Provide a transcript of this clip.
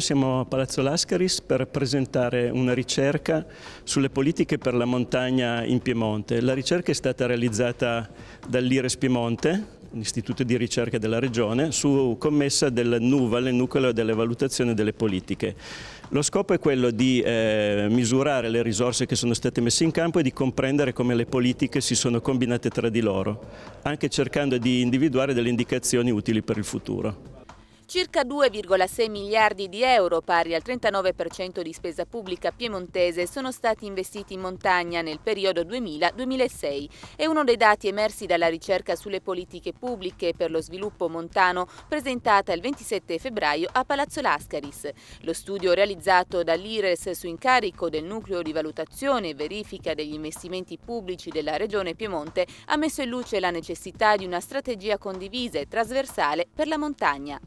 Siamo a Palazzo Lascaris per presentare una ricerca sulle politiche per la montagna in Piemonte. La ricerca è stata realizzata dall'Ires Piemonte, l'istituto di ricerca della regione, su commessa del NUVAL, il nucleo delle valutazioni delle politiche. Lo scopo è quello di eh, misurare le risorse che sono state messe in campo e di comprendere come le politiche si sono combinate tra di loro, anche cercando di individuare delle indicazioni utili per il futuro. Circa 2,6 miliardi di euro, pari al 39% di spesa pubblica piemontese, sono stati investiti in montagna nel periodo 2000-2006. È uno dei dati emersi dalla ricerca sulle politiche pubbliche per lo sviluppo montano presentata il 27 febbraio a Palazzo Lascaris. Lo studio realizzato dall'IRES su incarico del nucleo di valutazione e verifica degli investimenti pubblici della Regione Piemonte ha messo in luce la necessità di una strategia condivisa e trasversale per la montagna.